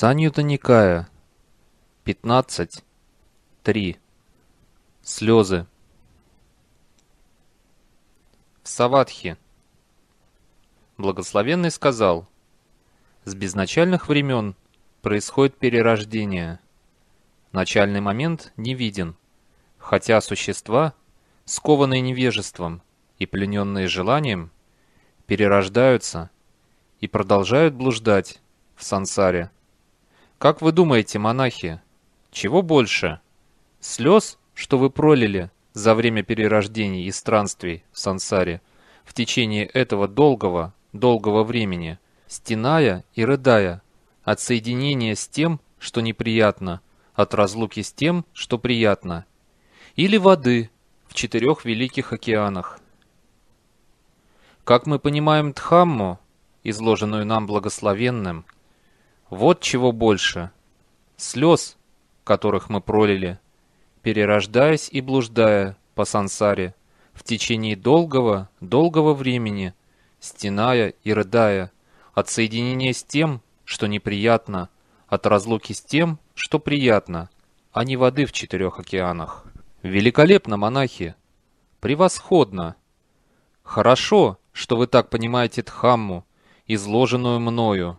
Санью-то Никая. 15. 3. Слезы. В Саватхе. Благословенный сказал, «С безначальных времен происходит перерождение. Начальный момент не виден, хотя существа, скованные невежеством и плененные желанием, перерождаются и продолжают блуждать в сансаре. Как вы думаете, монахи, чего больше? Слез, что вы пролили за время перерождений и странствий в сансаре в течение этого долгого, долгого времени, стеная и рыдая, от соединения с тем, что неприятно, от разлуки с тем, что приятно, или воды в четырех великих океанах. Как мы понимаем Дхамму, изложенную нам благословенным вот чего больше. Слез, которых мы пролили, перерождаясь и блуждая по сансаре в течение долгого, долгого времени, стеная и рыдая, от соединения с тем, что неприятно, от разлуки с тем, что приятно, а не воды в четырех океанах. Великолепно, монахи! Превосходно! Хорошо, что вы так понимаете Дхамму, изложенную мною.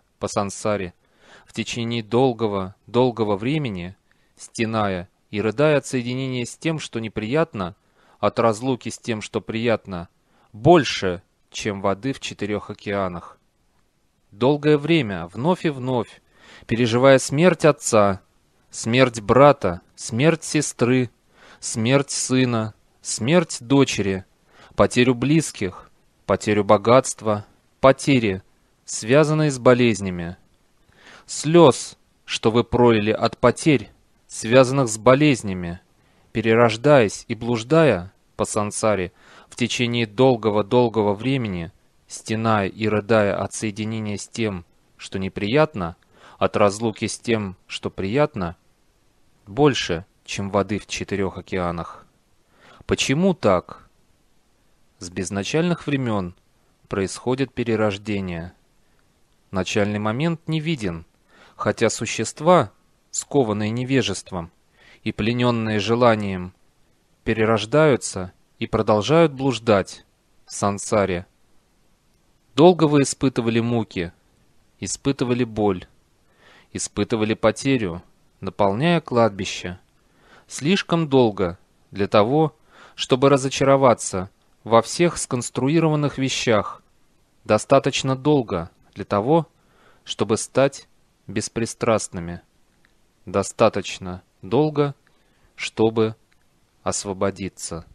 по сансаре, в течение долгого, долгого времени, стеная и рыдая от соединения с тем, что неприятно, от разлуки с тем, что приятно, больше, чем воды в четырех океанах. Долгое время, вновь и вновь, переживая смерть отца, смерть брата, смерть сестры, смерть сына, смерть дочери, потерю близких, потерю богатства, потери – связанные с болезнями. Слез, что вы пролили от потерь, связанных с болезнями, перерождаясь и блуждая по сансаре в течение долгого-долгого времени, стеная и рыдая от соединения с тем, что неприятно, от разлуки с тем, что приятно, больше, чем воды в четырех океанах. Почему так? С безначальных времен происходит перерождение – начальный момент не виден, хотя существа, скованные невежеством и плененные желанием, перерождаются и продолжают блуждать в сансаре. Долго вы испытывали муки, испытывали боль, испытывали потерю, наполняя кладбище. Слишком долго для того, чтобы разочароваться во всех сконструированных вещах. Достаточно долго – для того, чтобы стать беспристрастными. Достаточно долго, чтобы освободиться.